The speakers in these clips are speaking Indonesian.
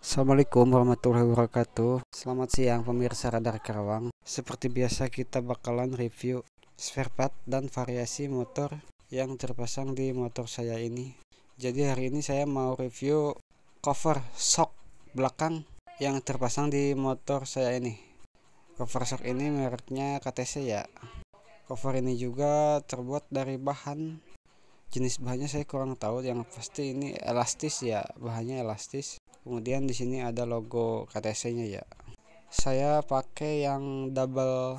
Assalamualaikum warahmatullahi wabarakatuh Selamat siang pemirsa Radar Karawang Seperti biasa kita bakalan review spare part dan variasi motor yang terpasang di motor saya ini Jadi hari ini saya mau review cover shock belakang yang terpasang di motor saya ini Cover shock ini mereknya KTC ya Cover ini juga terbuat dari bahan Jenis bahannya saya kurang tahu yang pasti ini elastis ya Bahannya elastis kemudian di sini ada logo KTC nya ya saya pakai yang double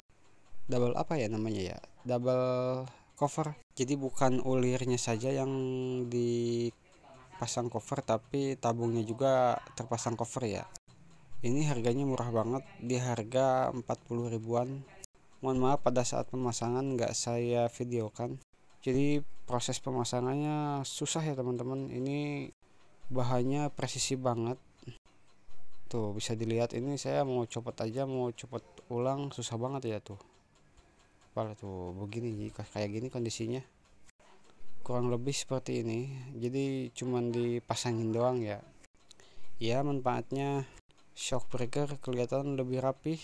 double apa ya namanya ya double cover jadi bukan ulirnya saja yang dipasang cover tapi tabungnya juga terpasang cover ya ini harganya murah banget di harga 40 ribuan mohon maaf pada saat pemasangan nggak saya videokan jadi proses pemasangannya susah ya teman-teman ini bahannya presisi banget tuh bisa dilihat ini saya mau copot aja mau copot ulang susah banget ya tuh kepala tuh begini kayak gini kondisinya kurang lebih seperti ini jadi cuman dipasangin doang ya ya manfaatnya shockbreaker kelihatan lebih rapi,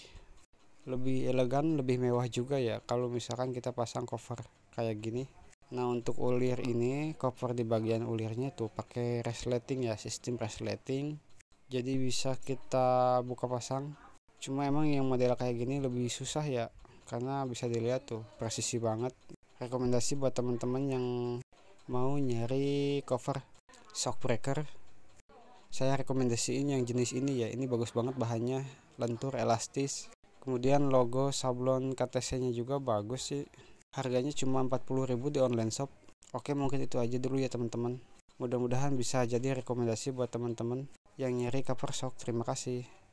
lebih elegan lebih mewah juga ya kalau misalkan kita pasang cover kayak gini Nah untuk ulir ini cover di bagian ulirnya tuh pakai resleting ya sistem resleting jadi bisa kita buka pasang cuma emang yang model kayak gini lebih susah ya karena bisa dilihat tuh presisi banget rekomendasi buat teman-teman yang mau nyari cover shockbreaker breaker saya rekomendasiin yang jenis ini ya ini bagus banget bahannya lentur elastis kemudian logo sablon KTC nya juga bagus sih harganya cuma 40.000 di online shop oke mungkin itu aja dulu ya teman-teman mudah-mudahan bisa jadi rekomendasi buat teman-teman yang nyari cover shock terima kasih